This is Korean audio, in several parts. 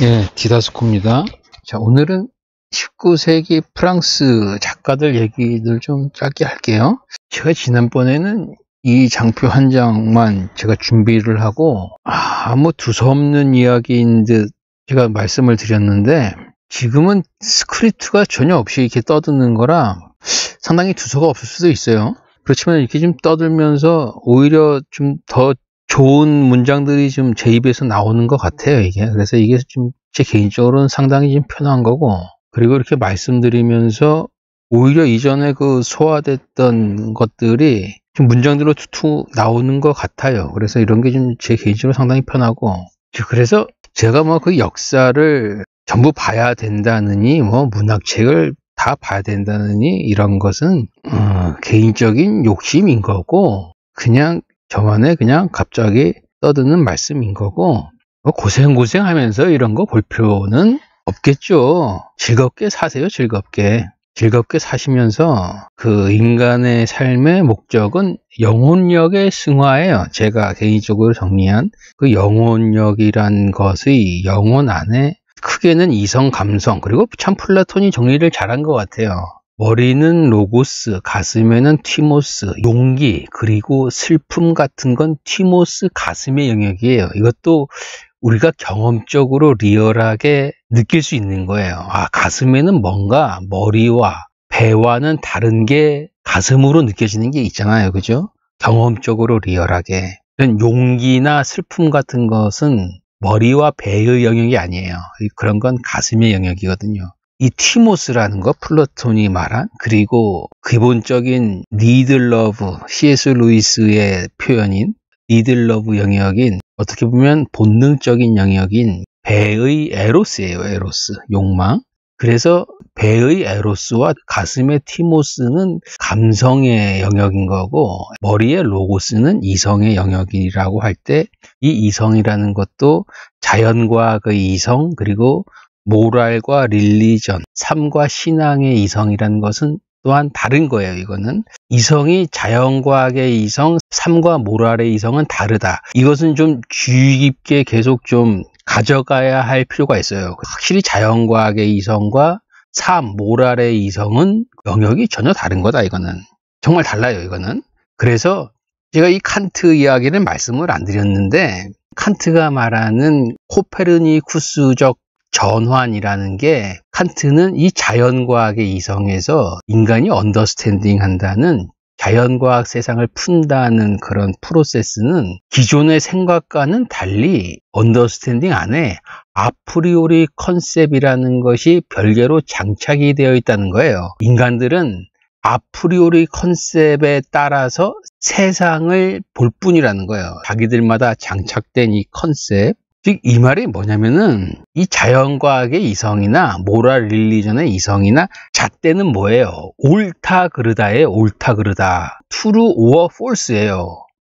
예, 디다스코입니다. 자, 오늘은 19세기 프랑스 작가들 얘기들 좀 짧게 할게요. 제가 지난번에는 이 장표 한 장만 제가 준비를 하고 아무 두서없는 이야기인 듯 제가 말씀을 드렸는데 지금은 스크립트가 전혀 없이 이렇게 떠드는 거라 상당히 두서가 없을 수도 있어요. 그렇지만 이렇게 좀 떠들면서 오히려 좀더 좋은 문장들이 좀 제 입에서 나오는 것 같아요, 이게. 그래서 이게 좀 제 개인적으로는 상당히 좀 편한 거고, 그리고 이렇게 말씀드리면서 오히려 이전에 그 소화됐던 것들이 좀 문장들로 툭툭 나오는 것 같아요. 그래서 이런 게 좀 제 개인적으로 상당히 편하고, 그래서 제가 뭐 그 역사를 전부 봐야 된다느니, 뭐 문학책을 다 봐야 된다느니, 이런 것은, 어, 개인적인 욕심인 거고, 그냥 저만의 그냥 갑자기 떠드는 말씀인 거고 뭐 고생고생 하면서 이런 거 볼 필요는 없겠죠. 즐겁게 사세요, 즐겁게. 즐겁게 사시면서 그 인간의 삶의 목적은 영혼력의 승화예요. 제가 개인적으로 정리한 그 영혼력이란 것의 영혼 안에 크게는 이성, 감성, 그리고 참 플라톤이 정리를 잘한 것 같아요. 머리는 로고스, 가슴에는 티모스, 용기, 그리고 슬픔 같은 건 티모스 가슴의 영역이에요. 이것도 우리가 경험적으로 리얼하게 느낄 수 있는 거예요. 아, 가슴에는 뭔가 머리와 배와는 다른 게 가슴으로 느껴지는 게 있잖아요. 그죠? 경험적으로 리얼하게. 용기나 슬픔 같은 것은 머리와 배의 영역이 아니에요. 그런 건 가슴의 영역이거든요. 이 티모스라는 거 플라톤이 말한 그리고 기본적인 니들러브 C.S. 루이스의 표현인 니들러브 영역인 어떻게 보면 본능적인 영역인 배의 에로스예요. 에로스 욕망. 그래서 배의 에로스와 가슴의 티모스는 감성의 영역인 거고 머리의 로고스는 이성의 영역이라고 할 때 이 이성이라는 것도 자연과학의 이성 그리고 모랄과 릴리전, 삶과 신앙의 이성이라는 것은 또한 다른 거예요, 이거는. 이성이 자연과학의 이성, 삶과 모랄의 이성은 다르다. 이것은 좀 주의 깊게 계속 좀 가져가야 할 필요가 있어요. 확실히 자연과학의 이성과 삶, 모랄의 이성은 영역이 전혀 다른 거다, 이거는. 정말 달라요, 이거는. 그래서 제가 이 칸트 이야기를 말씀을 안 드렸는데, 칸트가 말하는 코페르니쿠스적 전환이라는 게 칸트는 이 자연과학의 이성에서 인간이 언더스탠딩 한다는 자연과학 세상을 푼다는 그런 프로세스는 기존의 생각과는 달리 언더스탠딩 안에 아프리오리 컨셉이라는 것이 별개로 장착이 되어 있다는 거예요. 인간들은 아프리오리 컨셉에 따라서 세상을 볼 뿐이라는 거예요. 자기들마다 장착된 이 컨셉, 즉이 말이 뭐냐면은 이 자연과학의 이성이나 모랄 릴리전의 이성이나 잣대는 뭐예요? 옳다 그르다의 옳다 그르다 t r 오어 o 스예요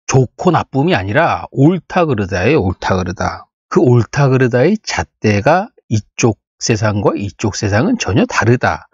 좋고 나쁨이 아니라 옳다 그르다의 옳다 그르다. 그 옳다 그르다의 잣대가 이쪽 세상과 이쪽 세상은 전혀 다르다.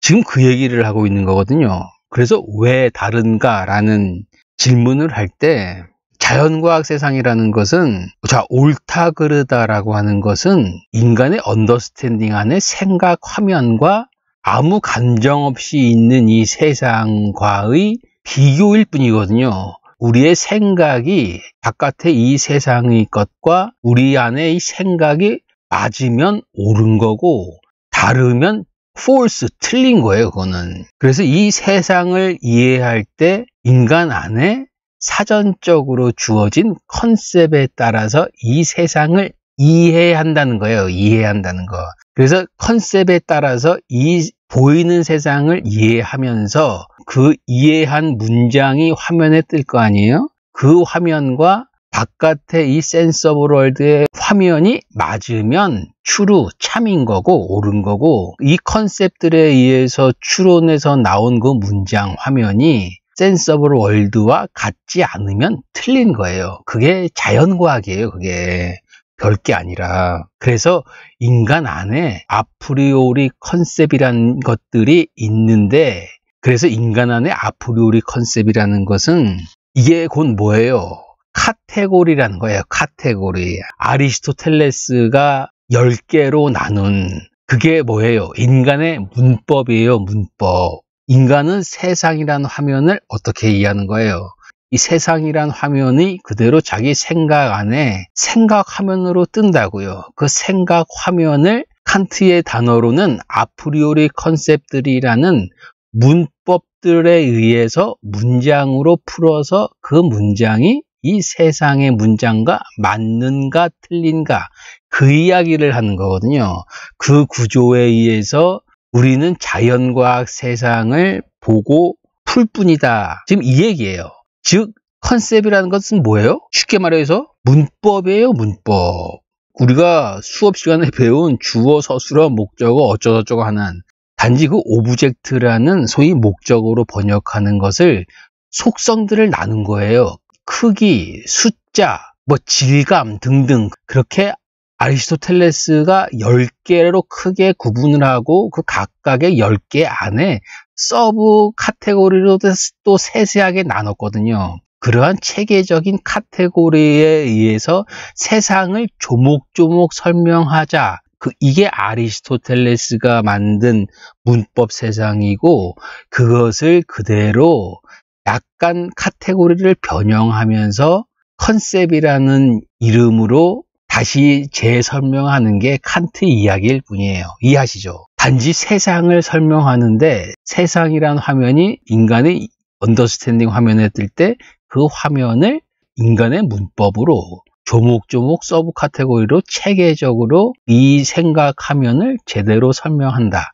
지금 그 얘기를 하고 있는 거거든요. 그래서 왜 다른가라는 질문을 할때 자연과학 세상이라는 것은 자 옳다 그르다라고 하는 것은 인간의 언더스탠딩 안에 생각 화면과 아무 감정 없이 있는 이 세상과의 비교일 뿐이거든요. 우리의 생각이 바깥의 이 세상의 것과 우리 안에 이 생각이 맞으면 옳은 거고 다르면 false, 틀린 거예요, 그거는. 그래서 이 세상을 이해할 때 인간 안에 사전적으로 주어진 컨셉에 따라서 이 세상을 이해 한다는 거예요. 이해 한다는 거. 그래서 컨셉에 따라서 이 보이는 세상을 이해하면서 그 이해한 문장이 화면에 뜰 거 아니에요? 그 화면과 바깥의 이 센서 오브 월드의 화면이 맞으면 추루 참인 거고 옳은 거고 이 컨셉들에 의해서 추론해서 나온 그 문장 화면이 센서블 월드와 같지 않으면 틀린 거예요. 그게 자연과학이에요. 그게 별게 아니라. 그래서 인간 안에 아프리오리 컨셉이란 것들이 있는데 그래서 인간 안에 아프리오리 컨셉이라는 것은 이게 곧 뭐예요? 카테고리라는 거예요. 카테고리. 아리스토텔레스가 10개로 나눈 그게 뭐예요? 인간의 문법이에요. 문법. 인간은 세상이란 화면을 어떻게 이해하는 거예요. 이 세상이란 화면이 그대로 자기 생각 안에 생각 화면으로 뜬다고요. 그 생각 화면을 칸트의 단어로는 아프리오리 컨셉들이라는 문법들에 의해서 문장으로 풀어서 그 문장이 이 세상의 문장과 맞는가 틀린가 그 이야기를 하는 거거든요. 그 구조에 의해서 우리는 자연과 세상을 보고 풀 뿐이다. 지금 이 얘기예요. 즉, 컨셉이라는 것은 뭐예요? 쉽게 말해서 문법이에요, 문법. 우리가 수업 시간에 배운 주어, 서술어, 목적어, 어쩌고저쩌고 하는 단지 그 오브젝트라는 소위 목적으로 번역하는 것을 속성들을 나눈 거예요. 크기, 숫자, 뭐 질감 등등 그렇게 아리스토텔레스가 10개로 크게 구분을 하고 그 각각의 10개 안에 서브 카테고리로 또 세세하게 나눴거든요. 그러한 체계적인 카테고리에 의해서 세상을 조목조목 설명하자. 그 이게 아리스토텔레스가 만든 문법 세상이고 그것을 그대로 약간 카테고리를 변형하면서 컨셉이라는 이름으로 다시 재설명하는 게 칸트 이야기일 뿐이에요. 이해하시죠? 단지 세상을 설명하는데 세상이란 화면이 인간의 언더스탠딩 화면에 뜰 때 그 화면을 인간의 문법으로 조목조목 서브 카테고리로 체계적으로 이 생각 화면을 제대로 설명한다.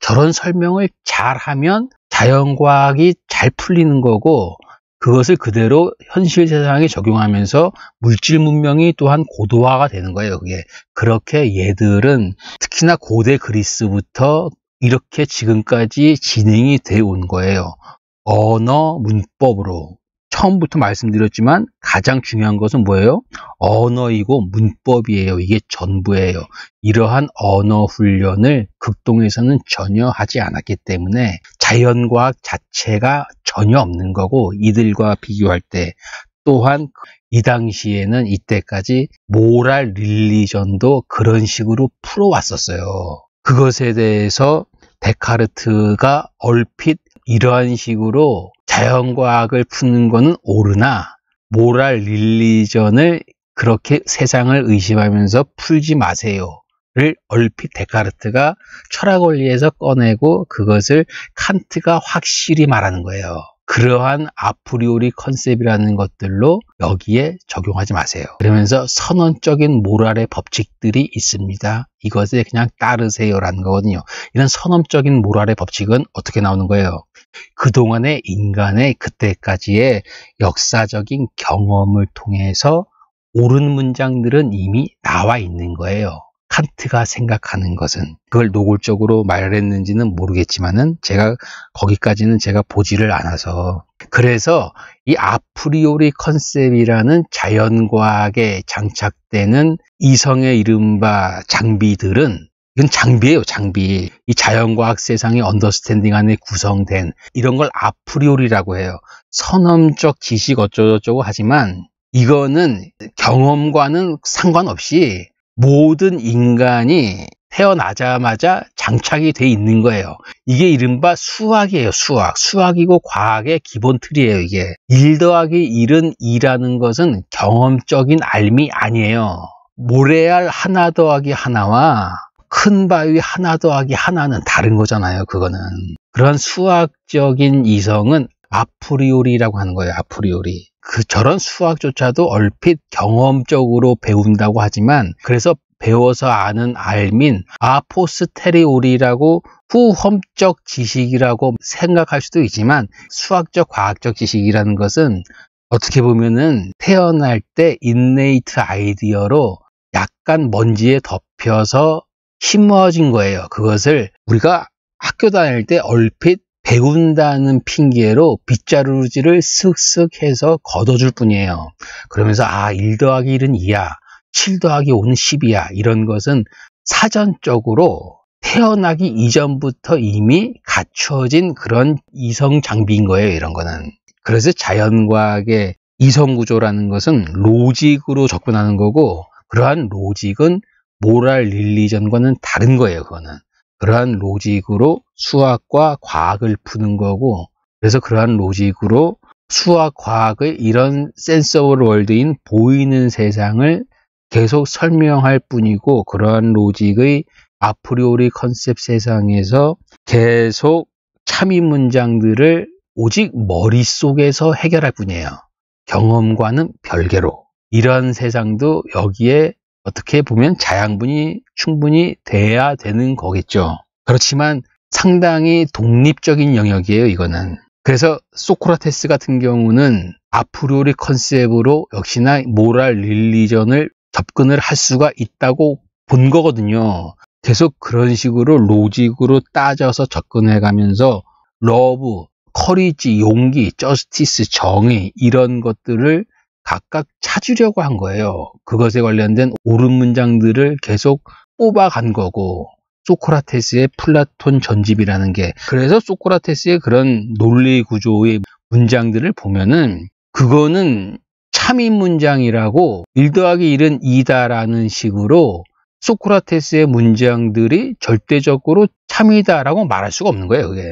저런 설명을 잘하면 자연과학이 잘 풀리는 거고 그것을 그대로 현실 세상에 적용하면서 물질 문명이 또한 고도화가 되는 거예요. 그게 그렇게 얘들은 특히나 고대 그리스부터 이렇게 지금까지 진행이 돼 온 거예요. 언어 문법으로 처음부터 말씀드렸지만 가장 중요한 것은 뭐예요? 언어이고 문법이에요. 이게 전부예요. 이러한 언어 훈련을 극동에서는 전혀 하지 않았기 때문에 자연과학 자체가 전혀 없는 거고 이들과 비교할 때 또한 이 당시에는 이때까지 모랄 릴리전도 그런 식으로 풀어왔었어요. 그것에 대해서 데카르트가 얼핏 이러한 식으로 자연과학을 푸는 것은 옳으나 모랄 릴리전을 그렇게 세상을 의심하면서 풀지 마세요. 를 얼핏 데카르트가 철학 원리에서 꺼내고 그것을 칸트가 확실히 말하는 거예요. 그러한 아프리오리 컨셉이라는 것들로 여기에 적용하지 마세요. 그러면서 선언적인 모랄의 법칙들이 있습니다. 이것에 그냥 따르세요라는 거거든요. 이런 선언적인 모랄의 법칙은 어떻게 나오는 거예요? 그동안의 인간의 그때까지의 역사적인 경험을 통해서 옳은 문장들은 이미 나와 있는 거예요. 칸트가 생각하는 것은 그걸 노골적으로 말했는지는 모르겠지만은 제가 거기까지는 제가 보지를 않아서 그래서 이 아프리오리 컨셉이라는 자연과학에 장착되는 이성의 이른바 장비들은 이건 장비예요, 장비. 이 자연과학 세상의 언더스탠딩 안에 구성된 이런 걸 아프리오리라고 해요. 선험적 지식 어쩌고저쩌고 하지만 이거는 경험과는 상관없이 모든 인간이 태어나자마자 장착이 돼 있는 거예요. 이게 이른바 수학이에요, 수학. 수학이고 과학의 기본 틀이에요, 이게. 1 더하기 1은 2라는 것은 경험적인 알미 아니에요. 모래알 하나 더하기 하나와 큰 바위 하나 더하기 하나는 다른 거잖아요, 그거는. 그런 수학적인 이성은 아프리오리라고 하는 거예요. 아프리오리. 그 저런 수학조차도 얼핏 경험적으로 배운다고 하지만 그래서 배워서 아는 알민 아포스테리오리라고 후험적 지식이라고 생각할 수도 있지만 수학적 과학적 지식이라는 것은 어떻게 보면은 태어날 때 인네이트 아이디어로 약간 먼지에 덮여서 심어진 거예요. 그것을 우리가 학교 다닐 때 얼핏 배운다는 핑계로 빗자루지를 슥슥 해서 걷어줄 뿐이에요. 그러면서 아, 1 더하기 1은 2야, 7 더하기 5는 10이야. 이런 것은 사전적으로 태어나기 이전부터 이미 갖춰진 그런 이성 장비인 거예요, 이런 거는. 그래서 자연과학의 이성 구조라는 것은 로직으로 접근하는 거고, 그러한 로직은 모랄 릴리전과는 다른 거예요, 그거는. 그러한 로직으로 수학과 과학을 푸는 거고 그래서 그러한 로직으로 수학, 과학의 이런 센서블 월드인 보이는 세상을 계속 설명할 뿐이고 그러한 로직의 아프리오리 컨셉 세상에서 계속 참인 문장들을 오직 머릿속에서 해결할 뿐이에요. 경험과는 별개로. 이런 세상도 여기에 어떻게 보면 자양분이 충분히 돼야 되는 거겠죠. 그렇지만 상당히 독립적인 영역이에요, 이거는. 그래서 소크라테스 같은 경우는 아프리오리 컨셉으로 역시나 모랄 릴리전을 접근을 할 수가 있다고 본 거거든요. 계속 그런 식으로 로직으로 따져서 접근해 가면서 러브, 커리지, 용기, 저스티스, 정의 이런 것들을 각각 찾으려고 한 거예요. 그것에 관련된 옳은 문장들을 계속 뽑아간 거고 소크라테스의 플라톤 전집이라는 게 그래서 소크라테스의 그런 논리 구조의 문장들을 보면은 그거는 참인 문장이라고 1 더하기 1은 2다라는 식으로 소크라테스의 문장들이 절대적으로 참이다라고 말할 수가 없는 거예요, 그게.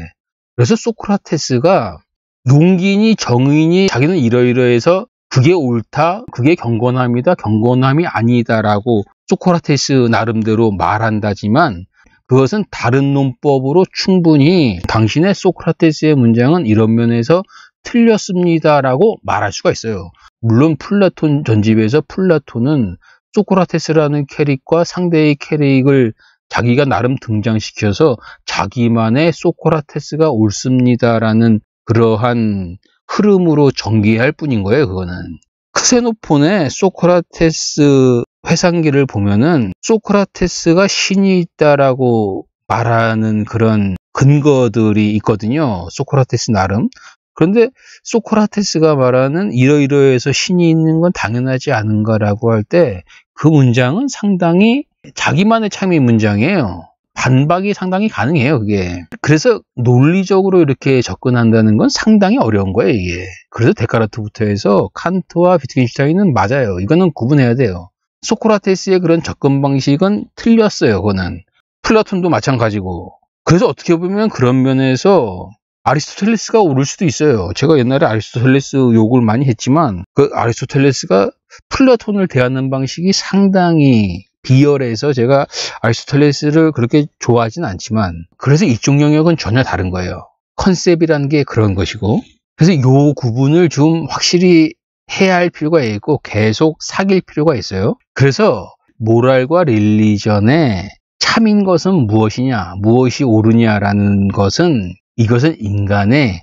그래서 소크라테스가 농기니 정의니 자기는 이러이러해서 그게 옳다, 그게 경건함이다, 경건함이 아니다라고 소크라테스 나름대로 말한다지만 그것은 다른 논법으로 충분히 당신의 소크라테스의 문장은 이런 면에서 틀렸습니다라고 말할 수가 있어요. 물론 플라톤 전집에서 플라톤은 소크라테스라는 캐릭과 상대의 캐릭을 자기가 나름 등장시켜서 자기만의 소크라테스가 옳습니다라는 그러한 흐름으로 전개할 뿐인 거예요, 그거는. 크세노폰의 소크라테스 회상기를 보면은 소크라테스가 신이 있다라고 말하는 그런 근거들이 있거든요. 소크라테스 나름. 그런데 소크라테스가 말하는 이러이러해서 신이 있는 건 당연하지 않은가라고 할 때 그 문장은 상당히 자기만의 참의 문장이에요. 반박이 상당히 가능해요, 그게. 그래서 논리적으로 이렇게 접근한다는 건 상당히 어려운 거예요, 이게. 그래서 데카르트부터 해서 칸트와 비트겐슈타인은 맞아요. 이거는 구분해야 돼요. 소크라테스의 그런 접근 방식은 틀렸어요, 그거는. 플라톤도 마찬가지고. 그래서 어떻게 보면 그런 면에서 아리스토텔레스가 오를 수도 있어요. 제가 옛날에 아리스토텔레스 욕을 많이 했지만 그 아리스토텔레스가 플라톤을 대하는 방식이 상당히 비열에서 제가 아리스토텔레스를 그렇게 좋아하진 않지만 그래서 이쪽 영역은 전혀 다른 거예요. 컨셉이라는 게 그런 것이고 그래서 요 구분을 좀 확실히 해야 할 필요가 있고 계속 사귈 필요가 있어요. 그래서 모랄과 릴리전의 참인 것은 무엇이냐, 무엇이 옳으냐라는 것은 이것은 인간의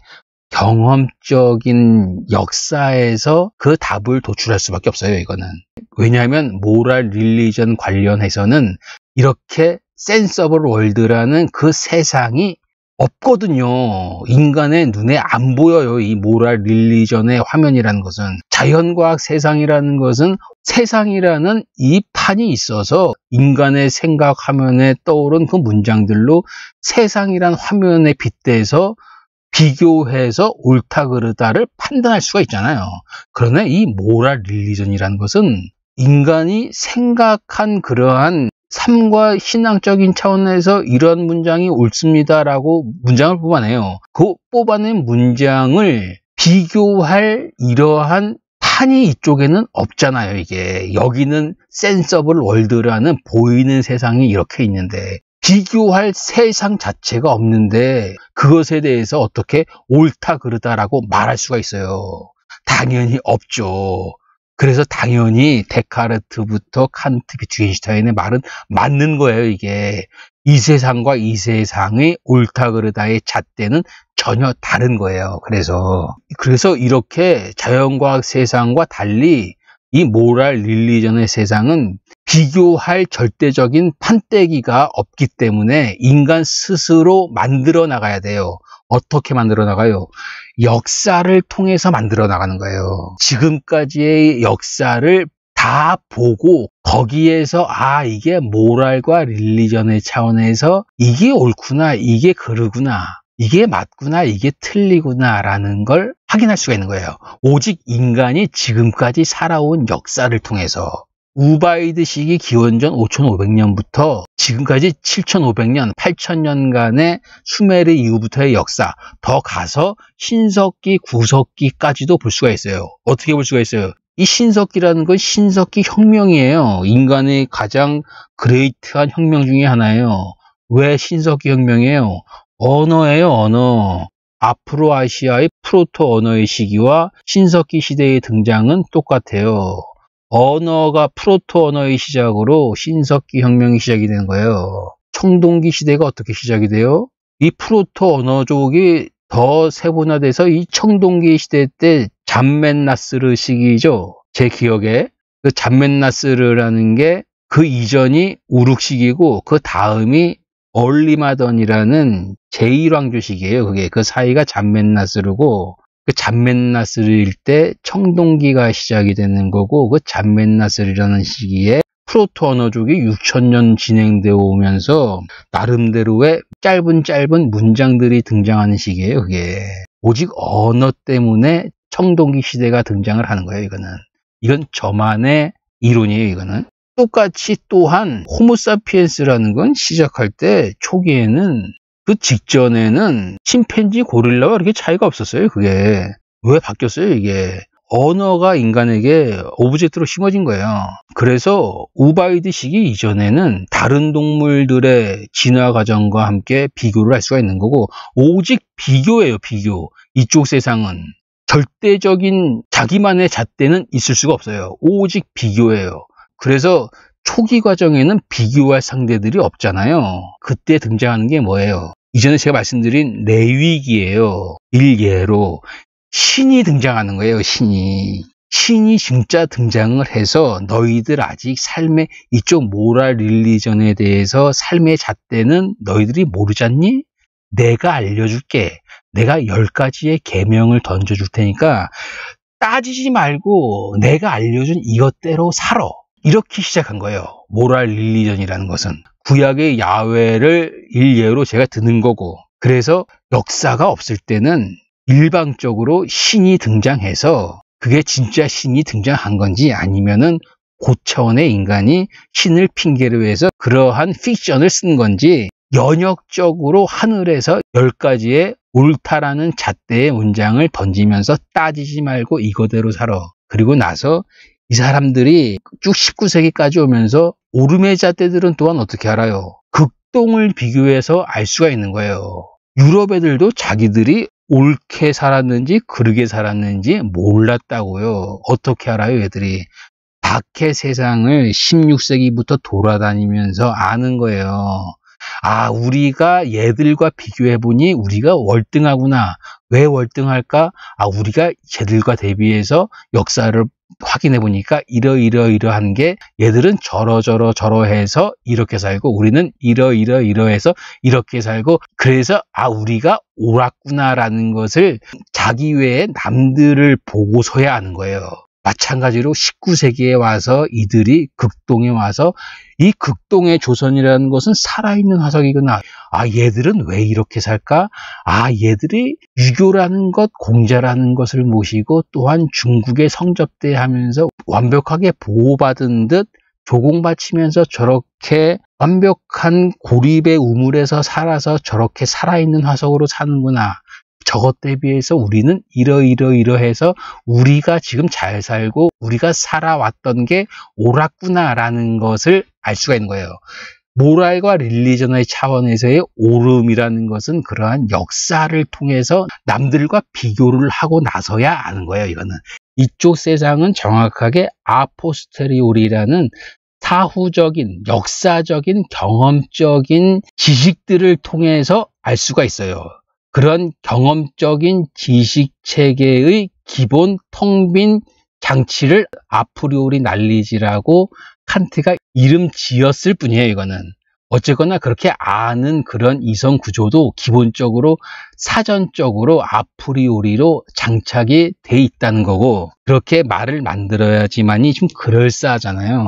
경험적인 역사에서 그 답을 도출할 수밖에 없어요, 이거는. 왜냐하면 모랄 릴리전 관련해서는 이렇게 센서블 월드라는 그 세상이 없거든요. 인간의 눈에 안 보여요. 이 모랄 릴리전의 화면이라는 것은. 자연과학 세상이라는 것은 세상이라는 이 판이 있어서 인간의 생각 화면에 떠오른 그 문장들로 세상이란 화면에 빗대서 비교해서 옳다 그르다를 판단할 수가 있잖아요. 그러나 이 모랄 릴리전이라는 것은 인간이 생각한 그러한 삶과 신앙적인 차원에서 이런 문장이 옳습니다라고 문장을 뽑아내요. 그 뽑아낸 문장을 비교할 이러한 판이 이쪽에는 없잖아요, 이게. 여기는 센서블 월드라는 보이는 세상이 이렇게 있는데 비교할 세상 자체가 없는데 그것에 대해서 어떻게 옳다 그르다라고 말할 수가 있어요. 당연히 없죠. 그래서 당연히 데카르트부터 칸트, 비트겐슈타인의 말은 맞는 거예요, 이게. 이 세상과 이 세상의 옳다 그르다의 잣대는 전혀 다른 거예요. 그래서 그래서 이렇게 자연과학 세상과 달리 이 모랄 릴리전의 세상은 비교할 절대적인 판때기가 없기 때문에 인간 스스로 만들어 나가야 돼요. 어떻게 만들어 나가요? 역사를 통해서 만들어 나가는 거예요. 지금까지의 역사를 다 보고 거기에서 아 이게 모랄과 릴리전의 차원에서 이게 옳구나 이게 그르구나 이게 맞구나, 이게 틀리구나라는 걸 확인할 수가 있는 거예요. 오직 인간이 지금까지 살아온 역사를 통해서 우바이드식이 기원전 5500년부터 지금까지 7500년, 8000년간의 수메르 이후부터의 역사, 더 가서 신석기, 구석기까지도 볼 수가 있어요. 어떻게 볼 수가 있어요? 이 신석기라는 건 신석기 혁명이에요. 인간의 가장 그레이트한 혁명 중의 하나예요. 왜 신석기 혁명이에요? 언어예요, 언어. 앞으로 아시아의 프로토 언어의 시기와 신석기 시대의 등장은 똑같아요. 언어가 프로토 언어의 시작으로 신석기 혁명이 시작이 되는 거예요. 청동기 시대가 어떻게 시작이 돼요? 이 프로토 언어족이 더 세분화돼서 이 청동기 시대 때잔맨나스르 시기죠. 제 기억에 그 잠맨나스르라는 게 그 이전이 우룩 시기고 그 다음이 얼리마던이라는 제1왕조식이에요. 그게 그 사이가 잔맨나스르고 그 잔맨나스르일 때 청동기가 시작이 되는 거고 그 잔맨나스르라는 시기에 프로토 언어족이 6천년 진행되어 오면서 나름대로의 짧은 짧은 문장들이 등장하는 시기예요. 그게 오직 언어 때문에 청동기 시대가 등장을 하는 거예요. 이거는 이건 저만의 이론이에요. 이거는 똑같이 또한 호모사피엔스라는 건 시작할 때 초기에는 그 직전에는 침팬지 고릴라와 이렇게 차이가 없었어요. 그게 왜 바뀌었어요? 이게 언어가 인간에게 오브젝트로 심어진 거예요. 그래서 우바이드 시기 이전에는 다른 동물들의 진화 과정과 함께 비교를 할 수가 있는 거고 오직 비교예요. 비교. 이쪽 세상은 절대적인 자기만의 잣대는 있을 수가 없어요. 오직 비교예요. 그래서 초기 과정에는 비교할 상대들이 없잖아요. 그때 등장하는 게 뭐예요? 이전에 제가 말씀드린 내위기예요. 일예로 신이 등장하는 거예요. 신이. 신이 진짜 등장을 해서 너희들 아직 삶의 이쪽 모랄 릴리전에 대해서 삶의 잣대는 너희들이 모르잖니? 내가 알려줄게. 내가 열 가지의 계명을 던져줄 테니까 따지지 말고 내가 알려준 이것대로 살아. 이렇게 시작한 거예요. 모랄 릴리전이라는 것은 구약의 야외를 일례로 제가 드는 거고 그래서 역사가 없을 때는 일방적으로 신이 등장해서 그게 진짜 신이 등장한 건지 아니면은 고차원의 인간이 신을 핑계로 해서 그러한 픽션을 쓴 건지 연역적으로 하늘에서 열 가지의 옳다라는 잣대의 문장을 던지면서 따지지 말고 이거대로 살아. 그리고 나서 이 사람들이 쭉 19세기까지 오면서 오름의자대들은 또한 어떻게 알아요? 극동을 비교해서 알 수가 있는 거예요. 유럽 애들도 자기들이 옳게 살았는지 그르게 살았는지 몰랐다고요. 어떻게 알아요, 애들이? 밖의 세상을 16세기부터 돌아다니면서 아는 거예요. 아, 우리가 얘들과 비교해보니 우리가 월등하구나. 왜 월등할까? 아, 우리가 쟤들과 대비해서 역사를 확인해 보니까 이러이러이러한 게 얘들은 저러저러 저러해서 이렇게 살고 우리는 이러이러이러해서 이렇게 살고 그래서 아 우리가 옳았구나라는 것을 자기 외에 남들을 보고서야 하는 거예요. 마찬가지로 19세기에 와서 이들이 극동에 와서 이 극동의 조선이라는 것은 살아있는 화석이구나. 아, 얘들은 왜 이렇게 살까? 아, 얘들이 유교라는 것, 공자라는 것을 모시고 또한 중국의 성접대하면서 완벽하게 보호받은 듯조공바치면서 저렇게 완벽한 고립의 우물에서 살아서 저렇게 살아있는 화석으로 사는구나. 저것 대비해서 우리는 이러이러이러해서 우리가 지금 잘 살고 우리가 살아왔던 게 옳았구나라는 것을 알 수가 있는 거예요. 모랄과 릴리전의 차원에서의 오름이라는 것은 그러한 역사를 통해서 남들과 비교를 하고 나서야 아는 거예요, 이거는. 이쪽 세상은 정확하게 아포스테리오리라는 사후적인, 역사적인, 경험적인 지식들을 통해서 알 수가 있어요. 그런 경험적인 지식 체계의 기본 텅빈 장치를 아프리오리 난리지라고 칸트가 이름 지었을 뿐이에요, 이거는. 어쨌거나 그렇게 아는 그런 이성 구조도 기본적으로 사전적으로 아프리오리로 장착이 돼 있다는 거고 그렇게 말을 만들어야지만이 좀 그럴싸하잖아요.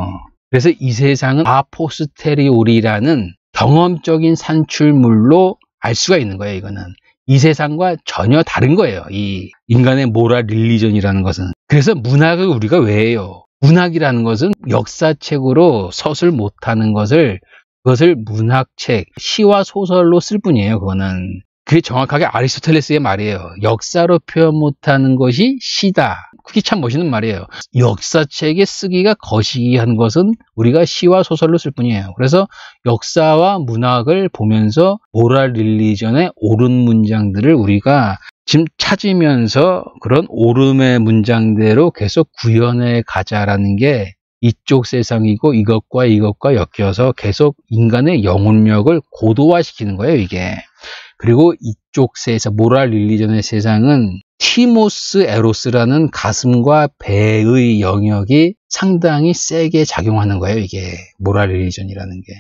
그래서 이 세상은 아포스테리오리라는 경험적인 산출물로 알 수가 있는 거예요, 이거는. 이 세상과 전혀 다른 거예요. 이 인간의 모랄 릴리전이라는 것은. 그래서 문학을 우리가 왜 해요? 문학이라는 것은 역사책으로 서술 못하는 것을 그것을 문학책, 시와 소설로 쓸 뿐이에요. 그거는 그게 정확하게 아리스토텔레스의 말이에요. 역사로 표현 못하는 것이 시다. 그게 참 멋있는 말이에요. 역사책에 쓰기가 거시기한 것은 우리가 시와 소설로 쓸 뿐이에요. 그래서 역사와 문학을 보면서 모랄 릴리전의 옳은 문장들을 우리가 지금 찾으면서 그런 오름의 문장대로 계속 구현해 가자라는 게 이쪽 세상이고 이것과 이것과 엮여서 계속 인간의 영혼력을 고도화시키는 거예요, 이게. 그리고 이쪽 세상, 모랄 릴리전의 세상은 티모스 에로스라는 가슴과 배의 영역이 상당히 세게 작용하는 거예요. 이게 모랄 릴리전이라는 게.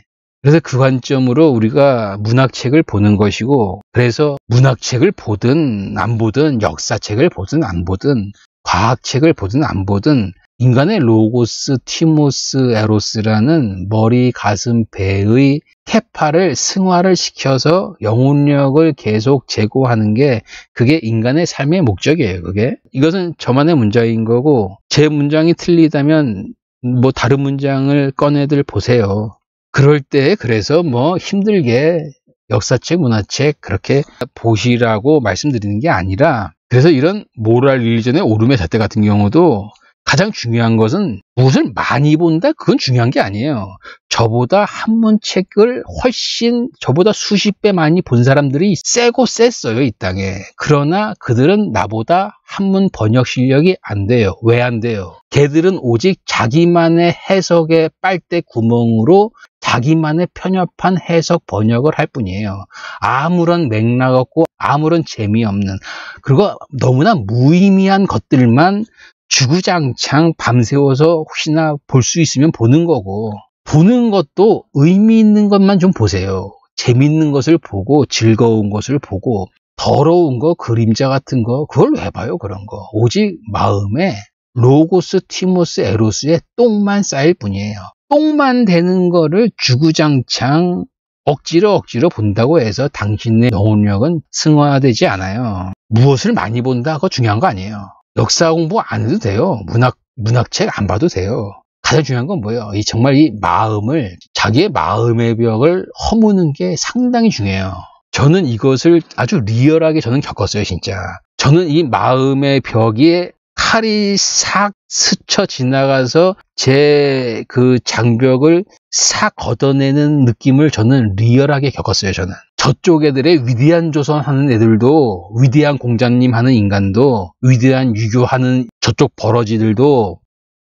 그래서 그 관점으로 우리가 문학책을 보는 것이고, 그래서 문학책을 보든 안 보든, 역사책을 보든 안 보든, 과학책을 보든 안 보든, 인간의 로고스, 티모스, 에로스라는 머리, 가슴, 배의 테파를 승화를 시켜서 영혼력을 계속 제고하는 게 그게 인간의 삶의 목적이에요. 그게 이것은 저만의 문장인 거고 제 문장이 틀리다면 뭐 다른 문장을 꺼내들 보세요. 그럴 때 그래서 뭐 힘들게 역사책, 문화책 그렇게 보시라고 말씀드리는 게 아니라 그래서 이런 모랄 릴리전의 오름의 잣대 같은 경우도 가장 중요한 것은 무엇을 많이 본다? 그건 중요한 게 아니에요. 저보다 한문 책을 훨씬 저보다 수십 배 많이 본 사람들이 세고 셌어요, 이 땅에. 그러나 그들은 나보다 한문 번역 실력이 안 돼요. 왜 안 돼요? 걔들은 오직 자기만의 해석의 빨대 구멍으로 자기만의 편협한 해석 번역을 할 뿐이에요. 아무런 맥락 없고 아무런 재미없는 그리고 너무나 무의미한 것들만 주구장창 밤새워서 혹시나 볼 수 있으면 보는 거고 보는 것도 의미 있는 것만 좀 보세요. 재밌는 것을 보고 즐거운 것을 보고 더러운 거 그림자 같은 거 그걸 왜 봐요 그런 거 오직 마음에 로고스 티모스 에로스의 똥만 쌓일 뿐이에요 똥만 되는 거를 주구장창 억지로 억지로 본다고 해서 당신의 영혼력은 승화되지 않아요 무엇을 많이 본다 그거 중요한 거 아니에요 역사 공부 안 해도 돼요. 문학, 문학책 안 봐도 돼요. 가장 중요한 건 뭐예요? 이 정말 이 마음을, 자기의 마음의 벽을 허무는 게 상당히 중요해요. 저는 이것을 아주 리얼하게 저는 겪었어요, 진짜. 저는 이 마음의 벽에 칼이 싹 스쳐 지나가서 제 그 장벽을 싹 걷어내는 느낌을 저는 리얼하게 겪었어요, 저는. 저쪽 애들의 위대한 조선 하는 애들도 위대한 공자님 하는 인간도 위대한 유교 하는 저쪽 버러지들도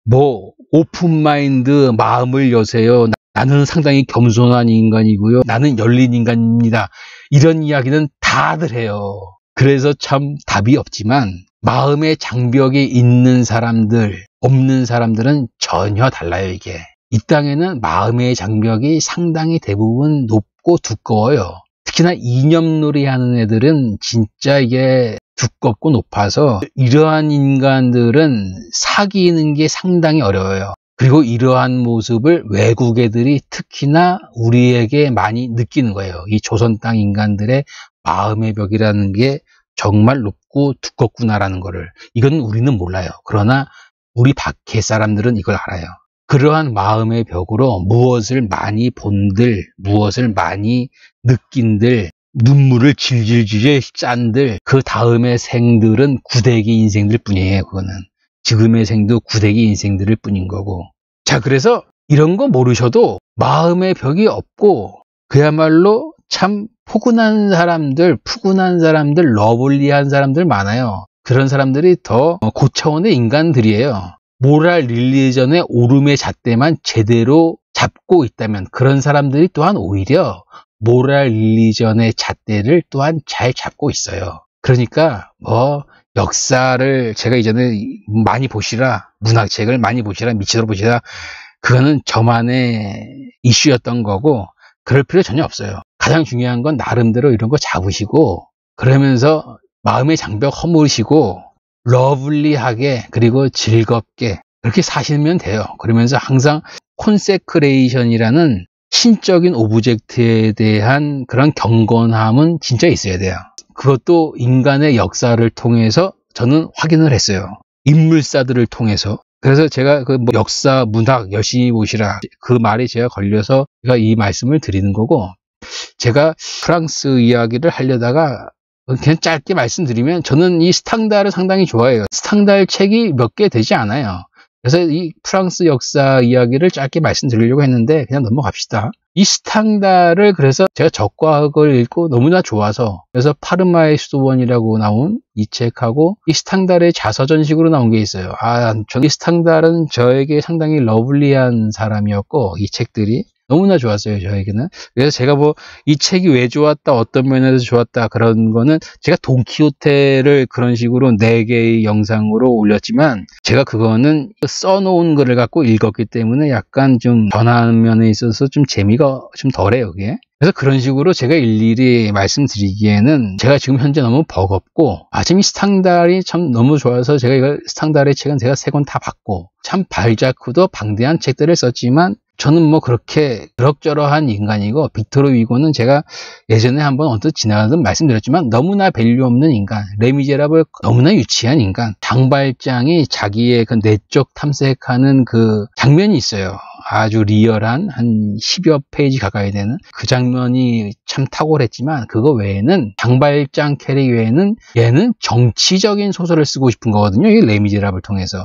뭐 오픈마인드 마음을 여세요. 나는 상당히 겸손한 인간이고요. 나는 열린 인간입니다. 이런 이야기는 다들 해요. 그래서 참 답이 없지만 마음의 장벽이 있는 사람들, 없는 사람들은 전혀 달라요, 이게. 이 땅에는 마음의 장벽이 상당히 대부분 높고 두꺼워요. 특히나 이념놀이 하는 애들은 진짜 이게 두껍고 높아서 이러한 인간들은 사귀는 게 상당히 어려워요. 그리고 이러한 모습을 외국 애들이 특히나 우리에게 많이 느끼는 거예요. 이 조선 땅 인간들의 마음의 벽이라는 게 정말 높고 두껍구나라는 거를 이건 우리는 몰라요. 그러나 우리 밖에 사람들은 이걸 알아요. 그러한 마음의 벽으로 무엇을 많이 본들, 무엇을 많이 느낀들, 눈물을 질질질질 짠들, 그 다음의 생들은 구대기 인생들 뿐이에요, 그거는. 지금의 생도 구대기 인생들일 뿐인 거고. 자, 그래서 이런 거 모르셔도 마음의 벽이 없고, 그야말로 참 포근한 사람들, 푸근한 사람들, 러블리한 사람들 많아요. 그런 사람들이 더 고차원의 인간들이에요. 모랄 릴리전의 오름의 잣대만 제대로 잡고 있다면 그런 사람들이 또한 오히려 모랄 릴리전의 잣대를 또한 잘 잡고 있어요. 그러니까 뭐 역사를 제가 이전에 많이 보시라 문학책을 많이 보시라 미치도록 보시라 그거는 저만의 이슈였던 거고 그럴 필요 전혀 없어요. 가장 중요한 건 나름대로 이런 거 잡으시고 그러면서 마음의 장벽 허물으시고 러블리하게 그리고 즐겁게 그렇게 사시면 돼요. 그러면서 항상 콘세크레이션이라는 신적인 오브젝트에 대한 그런 경건함은 진짜 있어야 돼요. 그것도 인간의 역사를 통해서 저는 확인을 했어요. 인물사들을 통해서. 그래서 제가 그뭐 역사, 문학 열심히 보시라 그말이 제가 걸려서 제가 이 말씀을 드리는 거고 제가 프랑스 이야기를 하려다가 그냥 짧게 말씀드리면 저는 이 스탕달을 상당히 좋아해요. 스탕달 책이 몇 개 되지 않아요. 그래서 이 프랑스 역사 이야기를 짧게 말씀드리려고 했는데 그냥 넘어갑시다. 이 스탕달을 그래서 제가 적과학을 읽고 너무나 좋아서 그래서 파르마의 수도원이라고 나온 이 책하고 이 스탕달의 자서전식으로 나온 게 있어요. 아, 저는 이 스탕달은 저에게 상당히 러블리한 사람이었고 이 책들이 너무나 좋았어요 저에게는 그래서 제가 뭐 이 책이 왜 좋았다 어떤 면에서 좋았다 그런 거는 제가 돈키호테를 그런 식으로 4개의 영상으로 올렸지만 제가 그거는 써놓은 글을 갖고 읽었기 때문에 약간 좀 변하는 면에 있어서 좀 재미가 좀 덜해요 그게 그래서 그런 식으로 제가 일일이 말씀드리기에는 제가 지금 현재 너무 버겁고 아침이 스탕달이 참 너무 좋아서 제가 이걸 스탕달의 책은 제가 세 권 다봤고참 발자크도 방대한 책들을 썼지만 저는 뭐 그렇게 그럭저러한 인간이고 빅토르 위고는 제가 예전에 한번 언뜻 지나가던 말씀드렸지만 너무나 밸류 없는 인간, 레미제라블 너무나 유치한 인간, 장발장이 자기의 그 내적 탐색하는 그 장면이 있어요. 아주 리얼한 한 10여 페이지 가까이 되는 그 장면이 참 탁월했지만 그거 외에는 장발장 캐릭 외에는 얘는 정치적인 소설을 쓰고 싶은 거거든요. 이 레미제라블 통해서.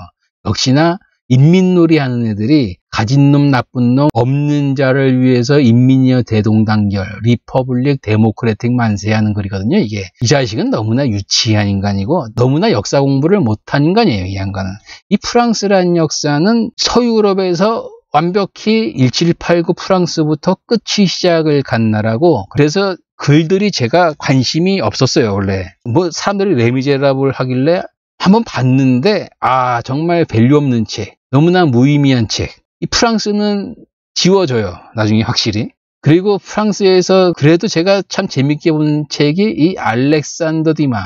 역시나 인민놀이 하는 애들이 가진 놈 나쁜 놈 없는 자를 위해서 인민이여 대동단결 리퍼블릭 데모크래틱 만세하는 글이거든요 이게 이 자식은 너무나 유치한 인간이고 너무나 역사 공부를 못한 인간이에요 이 양반은 이 프랑스라는 역사는 서유럽에서 완벽히 1789 프랑스부터 끝이 시작을 간 나라고 그래서 글들이 제가 관심이 없었어요 원래 뭐 사람들이 레미제라블 하길래 한번 봤는데 아 정말 밸류 없는 책 너무나 무의미한 책이 프랑스는 지워져요 나중에 확실히 그리고 프랑스에서 그래도 제가 참 재밌게 본 책이 이 알렉산더 디마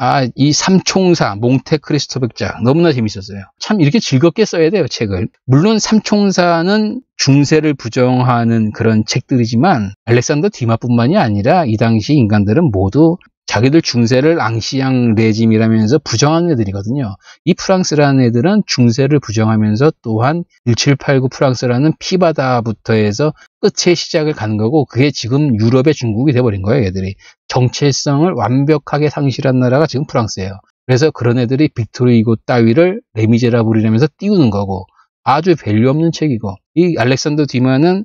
아 이 삼총사 몽테크리스토 백작 너무나 재밌었어요 참 이렇게 즐겁게 써야 돼요 책을 물론 삼총사는 중세를 부정하는 그런 책들이지만 알렉산더 디마뿐만이 아니라 이 당시 인간들은 모두 자기들 중세를 앙시양 레짐이라면서 부정하는 애들이거든요. 이 프랑스라는 애들은 중세를 부정하면서 또한 1789 프랑스라는 피바다부터 해서 끝의 시작을 간 거고 그게 지금 유럽의 중국이 돼버린 거예요. 애들이 정체성을 완벽하게 상실한 나라가 지금 프랑스예요. 그래서 그런 애들이 빅토르 이고 따위를 레미제라블이라면서 띄우는 거고 아주 밸류 없는 책이고 이 알렉산더 디마는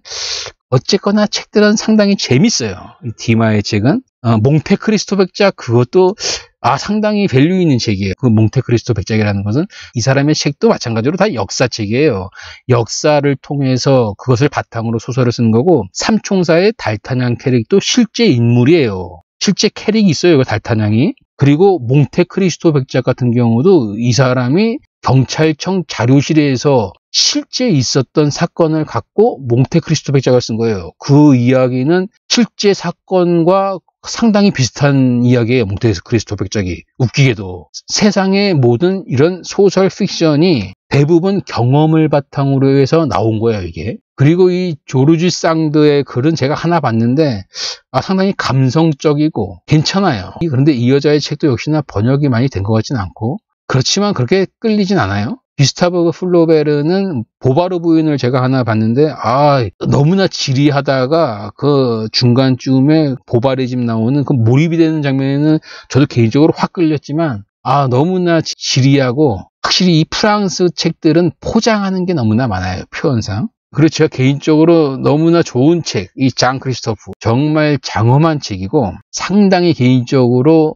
어쨌거나 책들은 상당히 재밌어요. 이 디마의 책은 어, 몽테 크리스토 백작 그것도 아 상당히 밸류 있는 책이에요. 그 몽테 크리스토 백작이라는 것은 이 사람의 책도 마찬가지로 다 역사책이에요. 역사를 통해서 그것을 바탕으로 소설을 쓴 거고 삼총사의 달타냥 캐릭도 실제 인물이에요. 실제 캐릭이 있어요. 그 달타냥이. 그리고 몽테 크리스토 백작 같은 경우도 이 사람이 경찰청 자료실에서 실제 있었던 사건을 갖고 몽테크리스토 백작을 쓴 거예요. 그 이야기는 실제 사건과 상당히 비슷한 이야기에 몽테스 크리스토 백작이 웃기게도 세상의 모든 이런 소설 픽션이 대부분 경험을 바탕으로 해서 나온 거예요 이게 그리고 이 조르지 쌍드의 글은 제가 하나 봤는데 아, 상당히 감성적이고 괜찮아요 그런데 이 여자의 책도 역시나 번역이 많이 된 것 같진 않고 그렇지만 그렇게 끌리진 않아요 비스타브 플로베르는 보바르 부인을 제가 하나 봤는데 아 너무나 지리하다가 그 중간쯤에 보바르 집 나오는 그 몰입이 되는 장면에는 저도 개인적으로 확 끌렸지만 아 너무나 지리하고 확실히 이 프랑스 책들은 포장하는 게 너무나 많아요 표현상 그리고 제가 개인적으로 너무나 좋은 책, 이 장 크리스토프. 정말 장엄한 책이고 상당히 개인적으로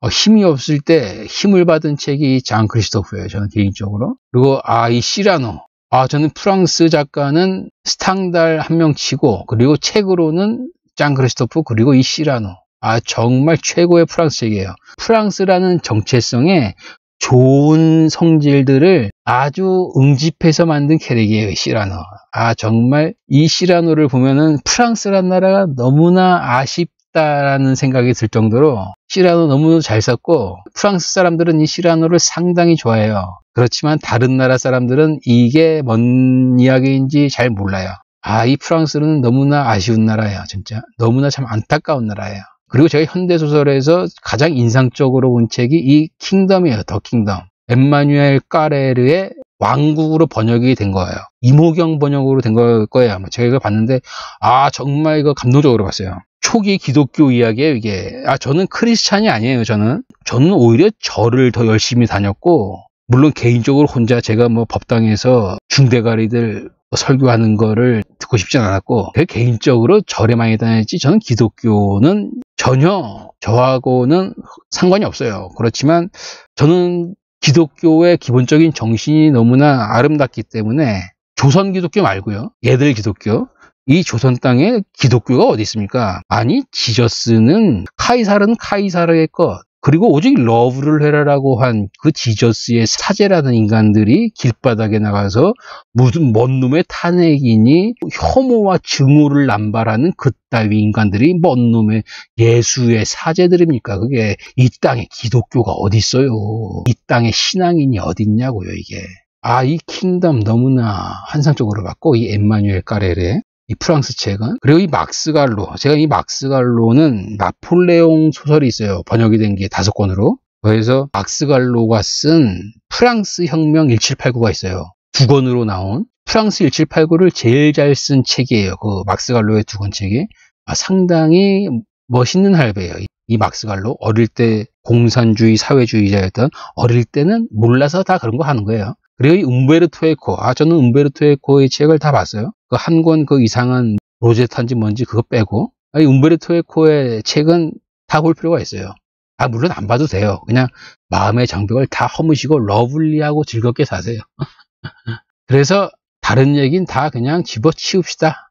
어, 힘이 없을 때 힘을 받은 책이 잔 크리스토프예요. 저는 개인적으로. 그리고 아이 시라노. 아 저는 프랑스 작가는 스탕달 한 명 치고 그리고 책으로는 잔 크리스토프 그리고 이 시라노. 아 정말 최고의 프랑스 책이에요. 프랑스라는 정체성에 좋은 성질들을 아주 응집해서 만든 캐릭이에요, 시라노. 아, 정말 이 시라노를 보면은 프랑스란 나라가 너무나 아쉽 싶다라는 생각이 들 정도로 시라노 너무 잘 썼고 프랑스 사람들은 이 시라노를 상당히 좋아해요. 그렇지만 다른 나라 사람들은 이게 뭔 이야기인지 잘 몰라요. 아, 이 프랑스는 너무나 아쉬운 나라예요, 진짜. 너무나 참 안타까운 나라예요. 그리고 제가 현대소설에서 가장 인상적으로 본 책이 이 킹덤이에요, 더 킹덤. 엠마뉴엘 까레르의 왕국으로 번역이 된 거예요. 이모경 번역으로 된 거예요. 제가 봤는데, 아, 정말 이거 감동적으로 봤어요. 초기 기독교 이야기에 이게 아 저는 크리스찬이 아니에요. 저는 저는 오히려 절을 더 열심히 다녔고 물론 개인적으로 혼자 제가 뭐 법당에서 중대가리들 설교하는 거를 듣고 싶진 않았고 개인적으로 절에 많이 다녔지 저는 기독교는 전혀 저하고는 상관이 없어요. 그렇지만 저는 기독교의 기본적인 정신이 너무나 아름답기 때문에 조선 기독교 말고요. 예들 기독교, 이 조선 땅에 기독교가 어디 있습니까? 아니 지저스는 카이사르는 카이사르의 것 그리고 오직 러브를 해라라고 한 그 지저스의 사제라는 인간들이 길바닥에 나가서 무슨 먼 놈의 탄핵이니 혐오와 증오를 남발하는 그 따위 인간들이 먼 놈의 예수의 사제들입니까? 그게 이 땅에 기독교가 어디 있어요? 이 땅에 신앙인이 어디 있냐고요, 이게. 아, 이 킹덤 너무나 환상적으로 봤고, 이 엠마뉴엘 까레레 이 프랑스 책은 그리고 이 막스갈로 제가 이 막스갈로는 나폴레옹 소설이 있어요 번역이 된 게 다섯 권으로 그래서 막스갈로가 쓴 프랑스 혁명 1789가 있어요 두 권으로 나온 프랑스 1789를 제일 잘 쓴 책이에요 그 막스갈로의 두 권 책이 아, 상당히 멋있는 할배예요 이 막스갈로 어릴 때 공산주의 사회주의자였던 어릴 때는 몰라서 다 그런 거 하는 거예요 그리고 이 음베르토 에코. 아, 저는 음베르토 에코의 책을 다 봤어요. 그 한 권그 그 이상한 로제타인지 뭔지 그거 빼고. 아니, 음베르토 에코의 책은 다 볼 필요가 있어요. 아, 물론 안 봐도 돼요. 그냥 마음의 장벽을 다 허무시고 러블리하고 즐겁게 사세요. 그래서 다른 얘기는 다 그냥 집어치웁시다.